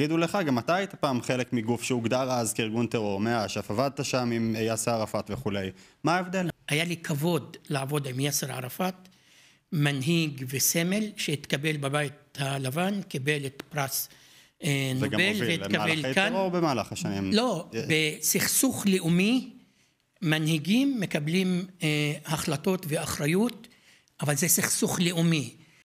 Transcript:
יגידו לך, גם אתה היית פעם חלק מגוף שהוגדר אז כארגון טרור, מאש"ף, עבדת שם עם יאסר ערפאת וכולי. מה ההבדל? היה לי כבוד לעבוד עם יאסר ערפאת, מנהיג וסמל שהתקבל בבית הלבן, קיבל את פרס אה, נובל והתקבל כאן. טרור במהלך השנים. לא, אה. בסכסוך לאומי מנהיגים מקבלים אה, החלטות ואחריות, אבל זה סכסוך לאומי.